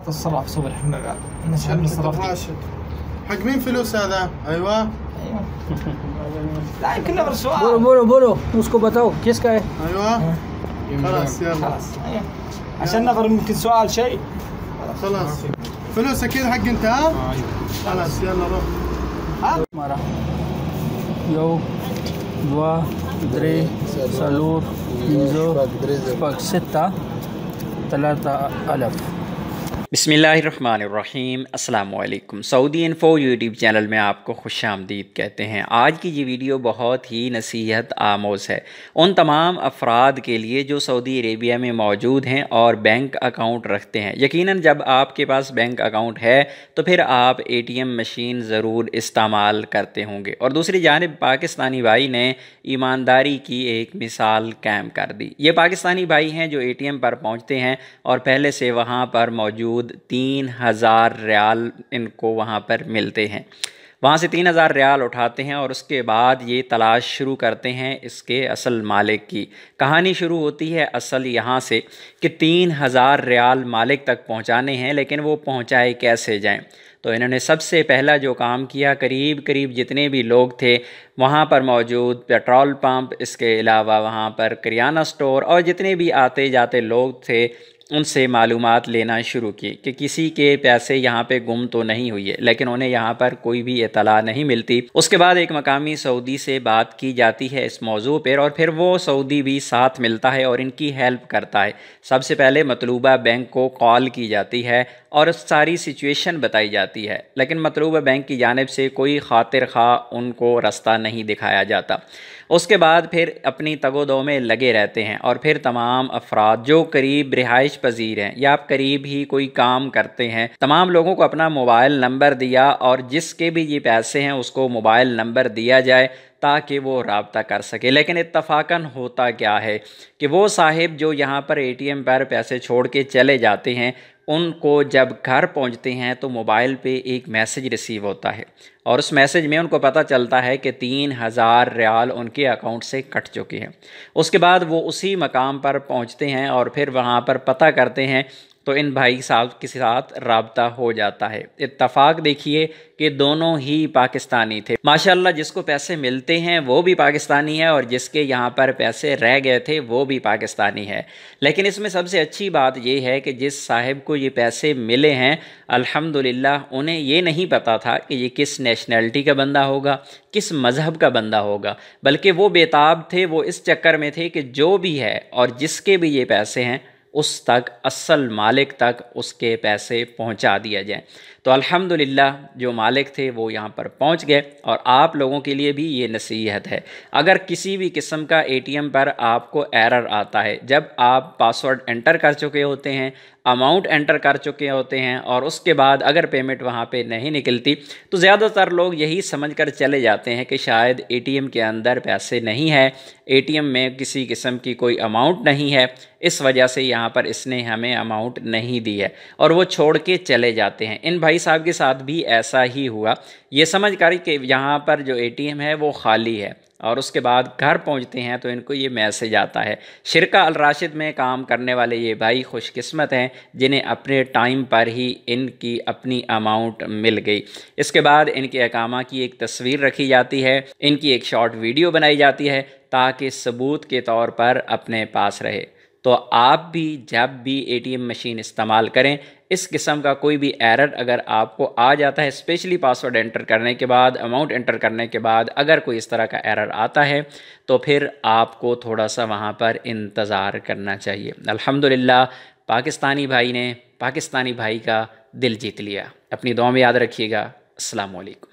هذا الصراف صور الحمام نسحب الصراف راشد حق مين فلوس هذا؟ ايوه ايوه لا يمكن نمر سؤال بولو بولو بولو مسكو باتاو كيس كاي ايوه إيه. خلاص يلا خلاص أيوة. عشان نظر ممكن سؤال شيء خلاص فلوس اكيد حق انت ها؟ آه، أيوة. خلاص يلا روح ها؟ مرة يو دوا دري سالور ميزو باك ستة ثلاثة ألف बसमीम् अल्लाम Saudi info YouTube channel में आपको खुश आमदीद कहते हैं आज की ये वीडियो बहुत ही नसीहत आमोज है उन तमाम अफराद के लिए जो सऊदी अरेबिया में मौजूद हैं और बैंक अकाउंट रखते हैं यकीनन जब आपके पास बैंक अकाउंट है तो फिर आप एटीएम मशीन ज़रूर इस्तेमाल करते होंगे और दूसरी जानब पाकिस्तानी भाई ने ईमानदारी की एक मिसाल कायम कर दी ये पाकिस्तानी भाई हैं जो ए पर पहुँचते हैं और पहले से वहाँ पर मौजूद मौजूद तीन हज़ार रियाल इनको वहाँ पर मिलते हैं वहाँ से तीन हज़ार रियाल उठाते हैं और उसके बाद ये तलाश शुरू करते हैं इसके असल मालिक की कहानी शुरू होती है असल यहाँ से कि तीन हज़ार रियाल मालिक तक पहुँचाने हैं लेकिन वो पहुँचाए कैसे जाएँ तो इन्होंने सबसे पहला जो काम किया करीब करीब जितने भी लोग थे वहाँ पर मौजूद पेट्रोल पंप इसके अलावा वहाँ पर किराना स्टोर और जितने भी आते जाते लोग थे उनसे मालूम लेना शुरू की कि किसी के पैसे यहाँ पे गुम तो नहीं हुई है लेकिन उन्हें यहाँ पर कोई भी इतला नहीं मिलती उसके बाद एक मकामी सऊदी से बात की जाती है इस मौजू पर और फिर वो सऊदी भी साथ मिलता है और इनकी हेल्प करता है सबसे पहले मतलूबा बैंक को कॉल की जाती है और सारी सिचुएशन बताई जाती है लेकिन मतलूबा बैंक की जानब से कोई खातिर खा उनको रास्ता नहीं दिखाया जाता उसके बाद फिर अपनी दो में लगे रहते हैं और फिर तमाम अफराद जो करीब रिहाइश पजीर हैं या आप करीब ही कोई काम करते हैं तमाम लोगों को अपना मोबाइल नंबर दिया और जिसके भी ये पैसे हैं उसको मोबाइल नंबर दिया जाए ताकि वो रबता कर सके लेकिन इतफाक़न होता क्या है कि वो साहिब जो यहाँ पर ए टी एम पर पैसे छोड़ के चले जाते हैं उनको जब घर पहुंचते हैं तो मोबाइल पे एक मैसेज रिसीव होता है और उस मैसेज में उनको पता चलता है कि तीन हज़ार रियाल उनके अकाउंट से कट चुके हैं उसके बाद वो उसी मकाम पर पहुंचते हैं और फिर वहाँ पर पता करते हैं तो इन भाई साहब के साथ रबता हो जाता है इतफाक़ देखिए कि दोनों ही पाकिस्तानी थे माशाल्लाह जिसको पैसे मिलते हैं वो भी पाकिस्तानी है और जिसके यहाँ पर पैसे रह गए थे वो भी पाकिस्तानी है लेकिन इसमें सबसे अच्छी बात ये है कि जिस साहिब को ये पैसे मिले हैं अल्हम्दुलिल्लाह उन्हें ये नहीं पता था कि ये किस नेशनैलिटी का बंदा होगा किस मज़हब का बंदा होगा बल्कि वो बेताब थे वो इस चक्कर में थे कि जो भी है और जिसके भी ये पैसे हैं उस तक असल मालिक तक उसके पैसे पहुंचा दिया जाए तो अल्हम्दुलिल्लाह जो मालिक थे वो यहाँ पर पहुंच गए और आप लोगों के लिए भी ये नसीहत है अगर किसी भी किस्म का एटीएम पर आपको एरर आता है जब आप पासवर्ड एंटर कर चुके होते हैं अमाउंट एंटर कर चुके होते हैं और उसके बाद अगर पेमेंट वहाँ पे नहीं निकलती तो ज़्यादातर लोग यही समझकर चले जाते हैं कि शायद एटीएम के अंदर पैसे नहीं है एटीएम में किसी किस्म की कोई अमाउंट नहीं है इस वजह से यहाँ पर इसने हमें अमाउंट नहीं दी है और वो छोड़ के चले जाते हैं इन भाई साहब के साथ भी ऐसा ही हुआ ये समझ कर कि यहाँ पर जो ए है वो खाली है और उसके बाद घर पहुंचते हैं तो इनको ये मैसेज आता है शिरका अल राशिद में काम करने वाले ये भाई खुशकिस्मत हैं जिन्हें अपने टाइम पर ही इनकी अपनी अमाउंट मिल गई इसके बाद इनके अकामा की एक तस्वीर रखी जाती है इनकी एक शॉर्ट वीडियो बनाई जाती है ताकि सबूत के तौर पर अपने पास रहे तो आप भी जब भी एटीएम मशीन इस्तेमाल करें इस किस्म का कोई भी एरर अगर आपको आ जाता है स्पेशली पासवर्ड एंटर करने के बाद अमाउंट एंटर करने के बाद अगर कोई इस तरह का एरर आता है तो फिर आपको थोड़ा सा वहाँ पर इंतज़ार करना चाहिए अल्हम्दुलिल्लाह पाकिस्तानी भाई ने पाकिस्तानी भाई का दिल जीत लिया अपनी दुआ में याद रखिएगा असलकम